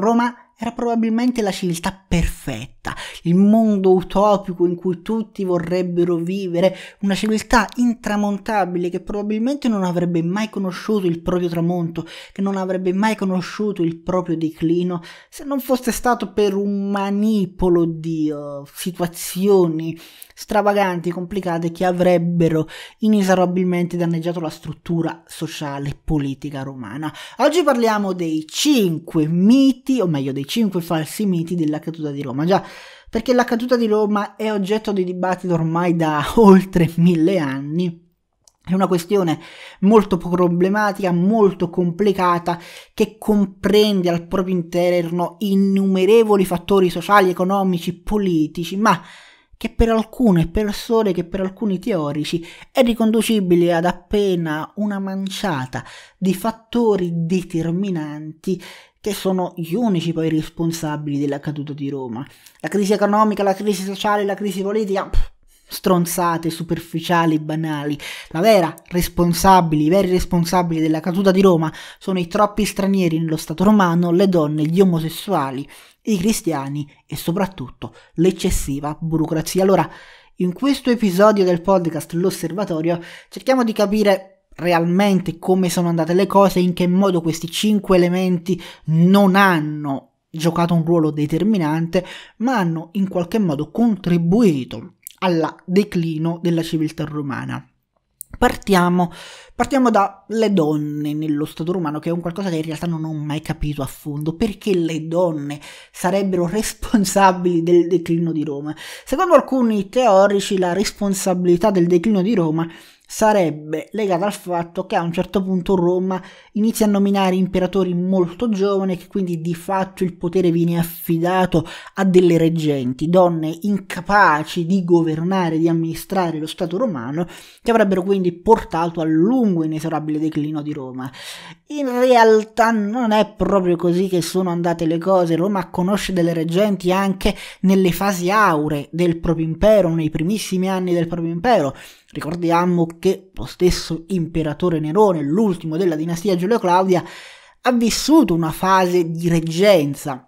Roma era probabilmente la civiltà perfetta, il mondo utopico in cui tutti vorrebbero vivere, una civiltà intramontabile che probabilmente non avrebbe mai conosciuto il proprio tramonto, che non avrebbe mai conosciuto il proprio declino, se non fosse stato per un manipolo di uh, situazioni, stravaganti, complicate che avrebbero inesorabilmente danneggiato la struttura sociale e politica romana. Oggi parliamo dei cinque miti, o meglio dei cinque falsi miti della caduta di Roma. Già, perché la caduta di Roma è oggetto di dibattito ormai da oltre mille anni. È una questione molto problematica, molto complicata, che comprende al proprio interno innumerevoli fattori sociali, economici, politici, ma che per alcune persone, che per alcuni teorici è riconducibile ad appena una manciata di fattori determinanti che sono gli unici poi responsabili della caduta di Roma. La crisi economica, la crisi sociale, la crisi politica, pff, stronzate, superficiali, banali. La vera responsabile, i veri responsabili della caduta di Roma sono i troppi stranieri nello Stato romano, le donne, gli omosessuali, i cristiani e soprattutto l'eccessiva burocrazia. Allora, in questo episodio del podcast L'Osservatorio cerchiamo di capire realmente come sono andate le cose, in che modo questi cinque elementi non hanno giocato un ruolo determinante, ma hanno in qualche modo contribuito al declino della civiltà romana. Partiamo, partiamo, dalle donne nello Stato romano, che è un qualcosa che in realtà non ho mai capito a fondo, perché le donne sarebbero responsabili del declino di Roma. Secondo alcuni teorici la responsabilità del declino di Roma sarebbe legata al fatto che a un certo punto Roma inizia a nominare imperatori molto giovani e che quindi di fatto il potere viene affidato a delle reggenti, donne incapaci di governare, di amministrare lo Stato romano, che avrebbero quindi portato al lungo e inesorabile declino di Roma. In realtà non è proprio così che sono andate le cose, Roma conosce delle reggenti anche nelle fasi auree del proprio impero, nei primissimi anni del proprio impero, Ricordiamo che lo stesso imperatore Nerone, l'ultimo della dinastia Giulio-Claudia, ha vissuto una fase di reggenza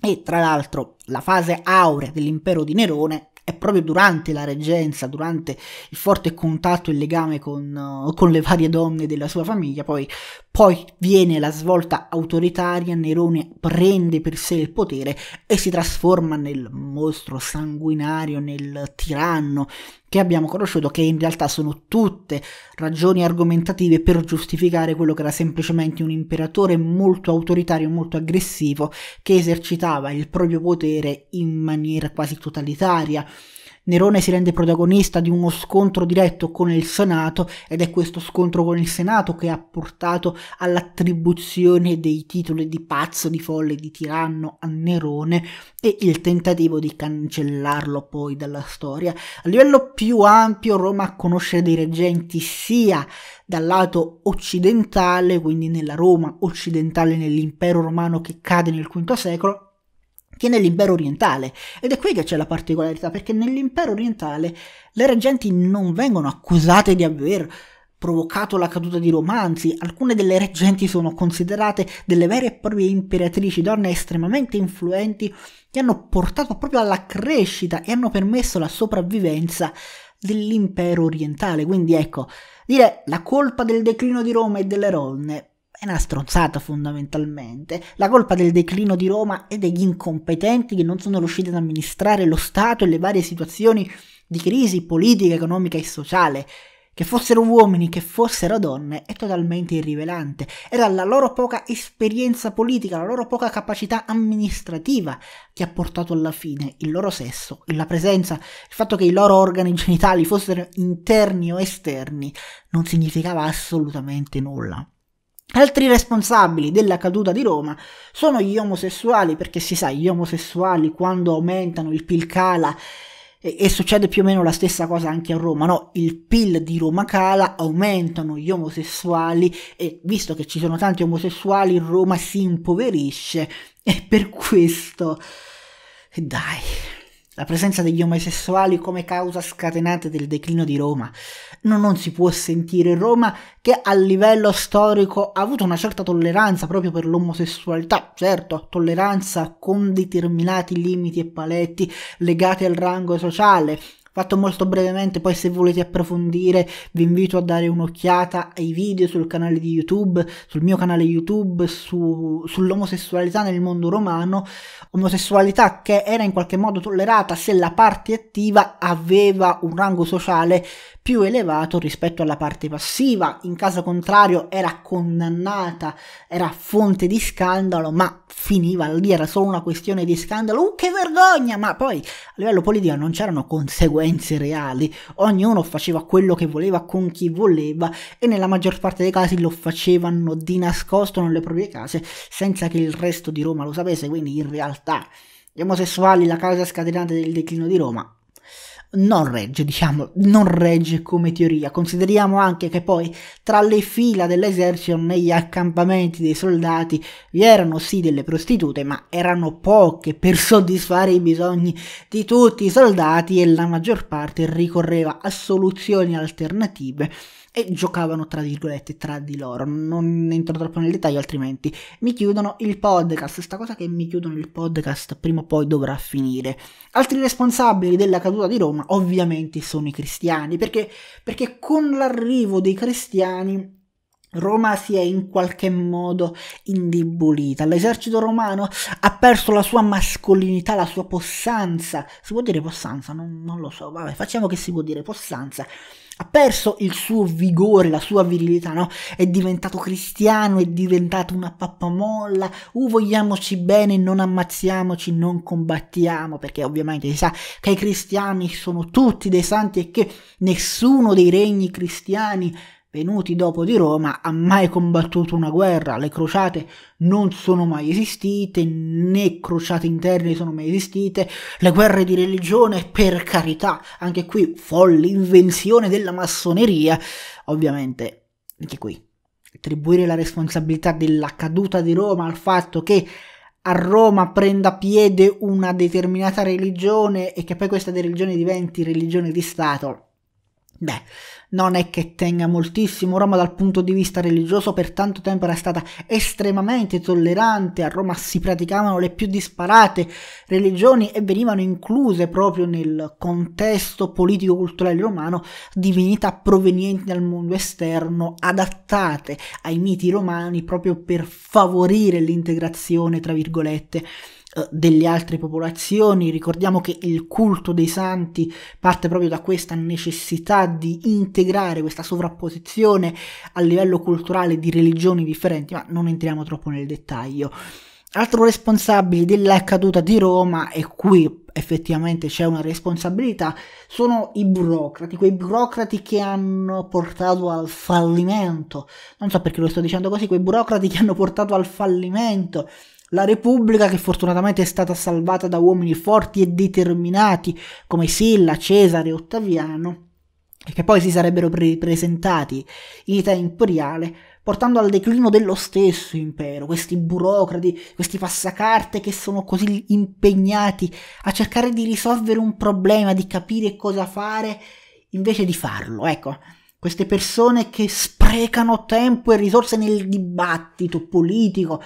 e tra l'altro la fase aurea dell'impero di Nerone è proprio durante la reggenza, durante il forte contatto e il legame con, eh, con le varie donne della sua famiglia, poi, poi viene la svolta autoritaria, Nerone prende per sé il potere e si trasforma nel mostro sanguinario, nel tiranno, che abbiamo conosciuto, che in realtà sono tutte ragioni argomentative per giustificare quello che era semplicemente un imperatore molto autoritario, molto aggressivo, che esercitava il proprio potere in maniera quasi totalitaria, Nerone si rende protagonista di uno scontro diretto con il Senato ed è questo scontro con il Senato che ha portato all'attribuzione dei titoli di pazzo, di folle, di tiranno a Nerone e il tentativo di cancellarlo poi dalla storia. A livello più ampio Roma conosce dei reggenti sia dal lato occidentale, quindi nella Roma occidentale, nell'impero romano che cade nel V secolo, che nell'impero orientale. Ed è qui che c'è la particolarità, perché nell'impero orientale le reggenti non vengono accusate di aver provocato la caduta di Roma, anzi alcune delle reggenti sono considerate delle vere e proprie imperatrici, donne estremamente influenti che hanno portato proprio alla crescita e hanno permesso la sopravvivenza dell'impero orientale. Quindi ecco, dire la colpa del declino di Roma e delle Ronne è una stronzata fondamentalmente. La colpa del declino di Roma è degli incompetenti che non sono riusciti ad amministrare lo Stato e le varie situazioni di crisi politica, economica e sociale. Che fossero uomini, che fossero donne, è totalmente irrivelante. Era la loro poca esperienza politica, la loro poca capacità amministrativa che ha portato alla fine il loro sesso, la presenza, il fatto che i loro organi genitali fossero interni o esterni, non significava assolutamente nulla. Altri responsabili della caduta di Roma sono gli omosessuali, perché si sa, gli omosessuali quando aumentano il PIL cala e, e, succede più o meno la stessa cosa anche a Roma, no? Il PIL di Roma cala, aumentano gli omosessuali e visto che ci sono tanti omosessuali Roma si impoverisce e per questo dai la presenza degli omosessuali come causa scatenante del declino di Roma. No, non si può sentire Roma che a livello storico ha avuto una certa tolleranza proprio per l'omosessualità, certo, tolleranza con determinati limiti e paletti legati al rango sociale, Fatto molto brevemente, poi se volete approfondire vi invito a dare un'occhiata ai video sul canale di YouTube, sul mio canale YouTube, su, sull'omosessualità nel mondo romano, omosessualità che era in qualche modo tollerata se la parte attiva aveva un rango sociale più elevato rispetto alla parte passiva, in caso contrario era condannata, era fonte di scandalo, ma finiva lì, era solo una questione di scandalo, uh, che vergogna, ma poi a livello politico non c'erano conseguenze violenze reali, ognuno faceva quello che voleva con chi voleva e nella maggior parte dei casi lo facevano di nascosto nelle proprie case senza che il resto di Roma lo sapesse, quindi in realtà gli omosessuali la causa scatenante del declino di Roma non regge, diciamo, non regge come teoria. Consideriamo anche che poi tra le fila dell'esercito negli accampamenti dei soldati vi erano sì delle prostitute, ma erano poche per soddisfare i bisogni di tutti i soldati e la maggior parte ricorreva a soluzioni alternative e giocavano tra virgolette tra di loro. Non entro troppo nel dettaglio, altrimenti mi chiudono il podcast. Sta cosa che mi chiudono il podcast prima o poi dovrà finire. Altri responsabili della caduta di Roma ovviamente sono i cristiani, perché, perché con l'arrivo dei cristiani Roma si è in qualche modo indebolita. L'esercito romano ha perso la sua mascolinità, la sua possanza. Si può dire possanza? Non, non lo so. Vabbè, facciamo che si può dire possanza. Ha perso il suo vigore, la sua virilità, no? È diventato cristiano, è diventato una pappamolla. Uh, vogliamoci bene, non ammazziamoci, non combattiamo, perché ovviamente si sa che i cristiani sono tutti dei santi e che nessuno dei regni cristiani venuti dopo di Roma, ha mai combattuto una guerra. Le crociate non sono mai esistite, né crociate interne sono mai esistite. Le guerre di religione, per carità, anche qui folle invenzione della massoneria. Ovviamente, anche qui, attribuire la responsabilità della caduta di Roma al fatto che a Roma prenda piede una determinata religione e che poi questa religione diventi religione di Stato Beh, non è che tenga moltissimo, Roma dal punto di vista religioso per tanto tempo era stata estremamente tollerante, a Roma si praticavano le più disparate religioni e venivano incluse proprio nel contesto politico-culturale romano divinità provenienti dal mondo esterno, adattate ai miti romani proprio per favorire l'integrazione, tra virgolette eh, delle altre popolazioni, ricordiamo che il culto dei santi parte proprio da questa necessità di integrare questa sovrapposizione a livello culturale di religioni differenti, ma non entriamo troppo nel dettaglio. Altro responsabile della caduta di Roma, e qui effettivamente c'è una responsabilità, sono i burocrati, quei burocrati che hanno portato al fallimento. Non so perché lo sto dicendo così, quei burocrati che hanno portato al fallimento la Repubblica, che fortunatamente è stata salvata da uomini forti e determinati come Silla, Cesare e Ottaviano, e che poi si sarebbero ripresentati in età imperiale, portando al declino dello stesso impero, questi burocrati, questi passacarte che sono così impegnati a cercare di risolvere un problema, di capire cosa fare, invece di farlo. Ecco, queste persone che sprecano tempo e risorse nel dibattito politico,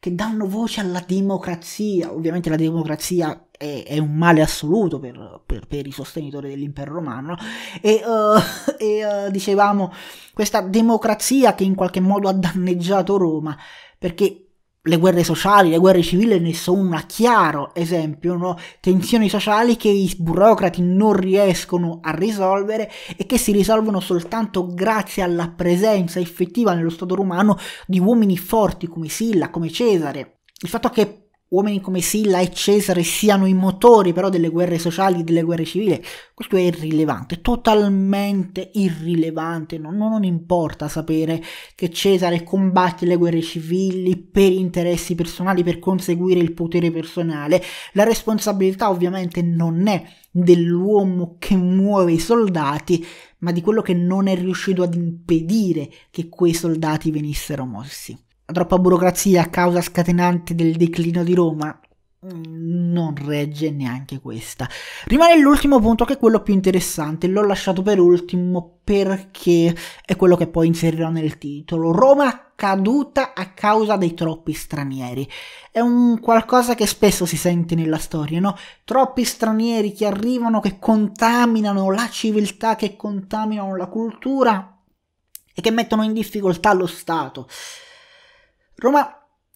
che danno voce alla democrazia. Ovviamente la democrazia è, è un male assoluto per, per, per, i sostenitori dell'impero romano. E, uh, e uh, dicevamo, questa democrazia che in qualche modo ha danneggiato Roma, perché le guerre sociali, le guerre civili ne sono un chiaro esempio, no? tensioni sociali che i burocrati non riescono a risolvere e che si risolvono soltanto grazie alla presenza effettiva nello Stato romano di uomini forti come Silla, come Cesare. Il fatto che uomini come Silla e Cesare siano i motori però delle guerre sociali, delle guerre civili, questo è irrilevante, totalmente irrilevante, non, non importa sapere che Cesare combatte le guerre civili per interessi personali, per conseguire il potere personale, la responsabilità ovviamente non è dell'uomo che muove i soldati, ma di quello che non è riuscito ad impedire che quei soldati venissero mossi troppa burocrazia a causa scatenante del declino di Roma mm, non regge neanche questa. Rimane l'ultimo punto che è quello più interessante, l'ho lasciato per ultimo perché è quello che poi inserirò nel titolo. Roma caduta a causa dei troppi stranieri. È un qualcosa che spesso si sente nella storia, no? Troppi stranieri che arrivano, che contaminano la civiltà, che contaminano la cultura e che mettono in difficoltà lo Stato. Roma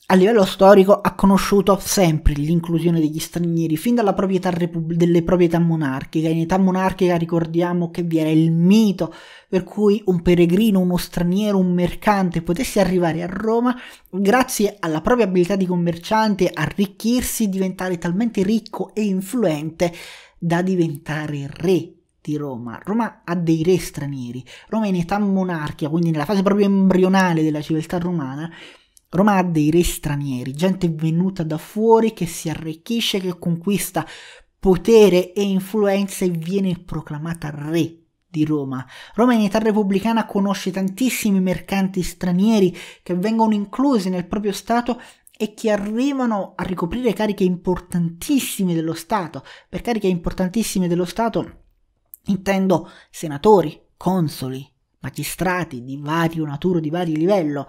a livello storico ha conosciuto sempre l'inclusione degli stranieri, fin dalla proprietà repub- delle proprietà monarchiche. In età monarchica ricordiamo che vi era il mito per cui un peregrino, uno straniero, un mercante potesse arrivare a Roma grazie alla propria abilità di commerciante, arricchirsi, diventare talmente ricco e influente da diventare re di Roma. Roma ha dei re stranieri. Roma in età monarchica, quindi nella fase proprio embrionale della civiltà romana, Roma ha dei re stranieri, gente venuta da fuori che si arricchisce, che conquista potere e influenza e viene proclamata re di Roma. Roma in età repubblicana conosce tantissimi mercanti stranieri che vengono inclusi nel proprio Stato e che arrivano a ricoprire cariche importantissime dello Stato. Per cariche importantissime dello Stato intendo senatori, consoli, magistrati di vario natura, di vario livello.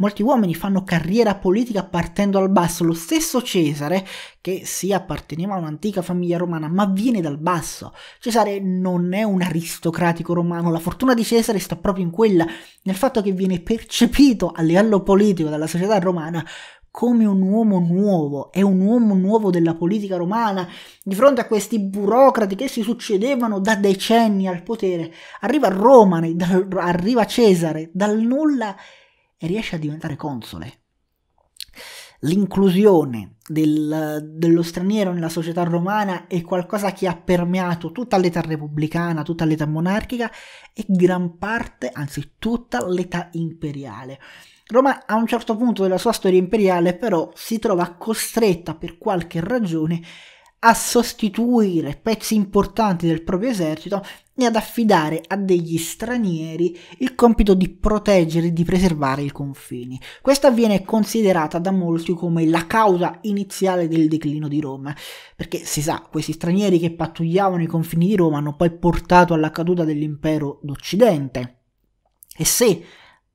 Molti uomini fanno carriera politica partendo dal basso. Lo stesso Cesare, che sì apparteneva a un'antica famiglia romana, ma viene dal basso. Cesare non è un aristocratico romano, la fortuna di Cesare sta proprio in quella, nel fatto che viene percepito a livello politico dalla società romana come un uomo nuovo, è un uomo nuovo della politica romana, di fronte a questi burocrati che si succedevano da decenni al potere, arriva Roma, arriva Cesare, dal nulla e riesce a diventare console. L'inclusione del, dello straniero nella società romana è qualcosa che ha permeato tutta l'età repubblicana, tutta l'età monarchica e gran parte, anzi tutta l'età imperiale. Roma a un certo punto della sua storia imperiale però si trova costretta per qualche ragione a sostituire pezzi importanti del proprio esercito e ad affidare a degli stranieri il compito di proteggere e di preservare i confini. Questa viene considerata da molti come la causa iniziale del declino di Roma, perché si sa, questi stranieri che pattugliavano i confini di Roma hanno poi portato alla caduta dell'impero d'Occidente. E se,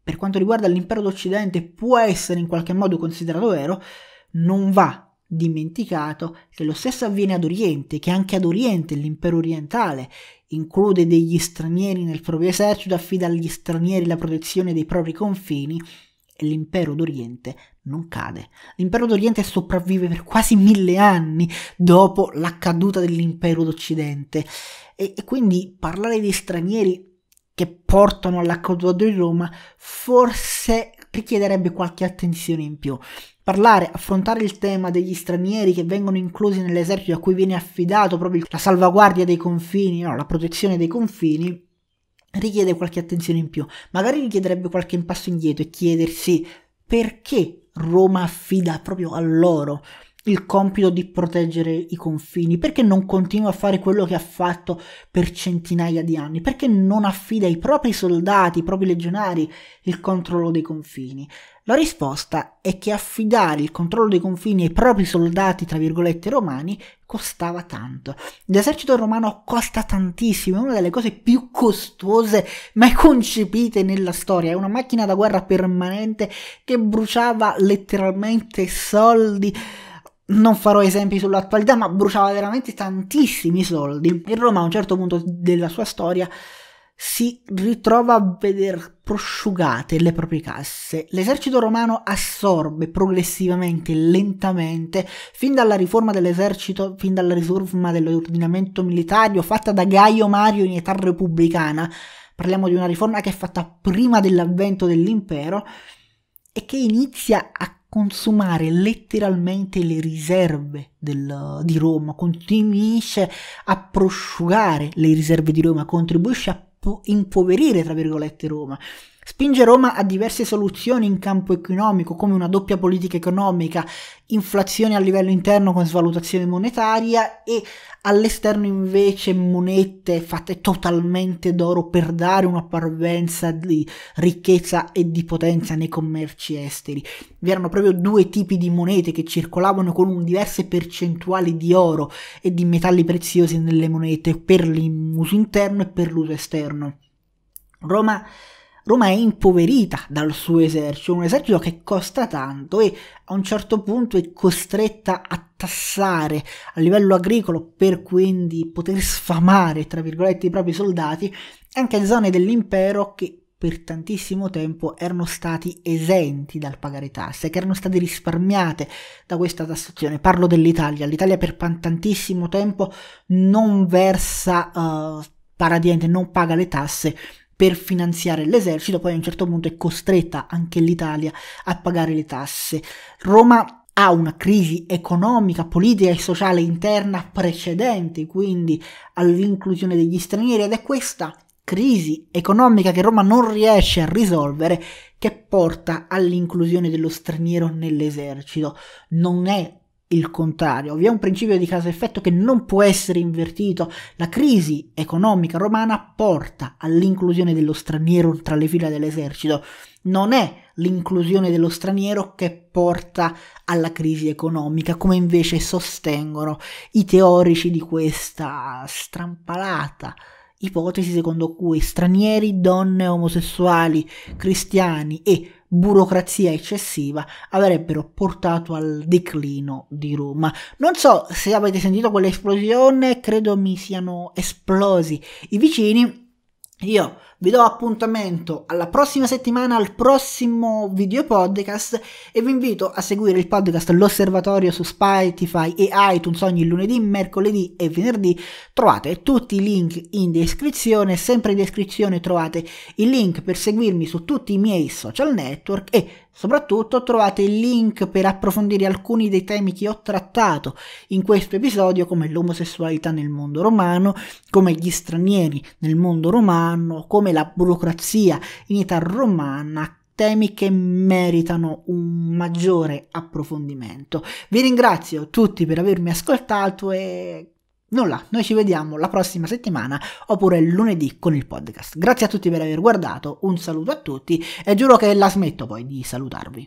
per quanto riguarda l'impero d'Occidente, può essere in qualche modo considerato vero, non va dimenticato che lo stesso avviene ad Oriente, che anche ad Oriente l'impero orientale include degli stranieri nel proprio esercito, affida agli stranieri la protezione dei propri confini e l'impero d'Oriente non cade. L'impero d'Oriente sopravvive per quasi mille anni dopo la caduta dell'impero d'Occidente e, e quindi parlare di stranieri che portano alla caduta di Roma forse richiederebbe qualche attenzione in più. Parlare, affrontare il tema degli stranieri che vengono inclusi nell'esercito a cui viene affidato proprio la salvaguardia dei confini, no, la protezione dei confini, richiede qualche attenzione in più. Magari richiederebbe qualche impasto indietro e chiedersi perché Roma affida proprio a loro il compito di proteggere i confini? Perché non continua a fare quello che ha fatto per centinaia di anni? Perché non affida ai propri soldati, ai propri legionari il controllo dei confini? La risposta è che affidare il controllo dei confini ai propri soldati, tra virgolette, romani costava tanto. L'esercito romano costa tantissimo, è una delle cose più costose mai concepite nella storia, è una macchina da guerra permanente che bruciava letteralmente soldi non farò esempi sull'attualità, ma bruciava veramente tantissimi soldi. E Roma a un certo punto della sua storia si ritrova a vedere prosciugate le proprie casse. L'esercito romano assorbe progressivamente e lentamente, fin dalla riforma dell'esercito, fin dalla riforma dell'ordinamento militare fatta da Gaio Mario in età repubblicana, parliamo di una riforma che è fatta prima dell'avvento dell'impero e che inizia a consumare letteralmente le riserve del, di Roma, continuisce a prosciugare le riserve di Roma, contribuisce a impoverire, tra virgolette, Roma. Spinge Roma a diverse soluzioni in campo economico, come una doppia politica economica, inflazione a livello interno con svalutazione monetaria e all'esterno invece monete fatte totalmente d'oro per dare una parvenza di ricchezza e di potenza nei commerci esteri. Vi erano proprio due tipi di monete che circolavano con diverse percentuali di oro e di metalli preziosi nelle monete per l'uso interno e per l'uso esterno. Roma Roma è impoverita dal suo esercito, un esercito che costa tanto e a un certo punto è costretta a tassare a livello agricolo per quindi poter sfamare, tra virgolette, i propri soldati anche zone dell'impero che per tantissimo tempo erano stati esenti dal pagare tasse, che erano state risparmiate da questa tassazione. Parlo dell'Italia, l'Italia per tantissimo tempo non versa uh, paradiente, non paga le tasse per finanziare l'esercito, poi a un certo punto è costretta anche l'Italia a pagare le tasse. Roma ha una crisi economica, politica e sociale interna precedente quindi all'inclusione degli stranieri ed è questa crisi economica che Roma non riesce a risolvere che porta all'inclusione dello straniero nell'esercito. Non è il contrario. Vi è un principio di causa-effetto che non può essere invertito. La crisi economica romana porta all'inclusione dello straniero tra le fila dell'esercito. Non è l'inclusione dello straniero che porta alla crisi economica, come invece sostengono i teorici di questa strampalata ipotesi secondo cui stranieri, donne omosessuali, cristiani e burocrazia eccessiva avrebbero portato al declino di Roma. Non so se avete sentito quell'esplosione, credo mi siano esplosi i vicini. Io vi do appuntamento alla prossima settimana, al prossimo video podcast e vi invito a seguire il podcast L'Osservatorio su Spotify e iTunes ogni lunedì, mercoledì e venerdì. Trovate tutti i link in descrizione, sempre in descrizione trovate il link per seguirmi su tutti i miei social network e Soprattutto trovate il link per approfondire alcuni dei temi che ho trattato in questo episodio, come l'omosessualità nel mondo romano, come gli stranieri nel mondo romano, come la burocrazia in età romana temi che meritano un maggiore approfondimento. Vi ringrazio tutti per avermi ascoltato e nulla, noi ci vediamo la prossima settimana oppure lunedì con il podcast. Grazie a tutti per aver guardato, un saluto a tutti e giuro che la smetto poi di salutarvi.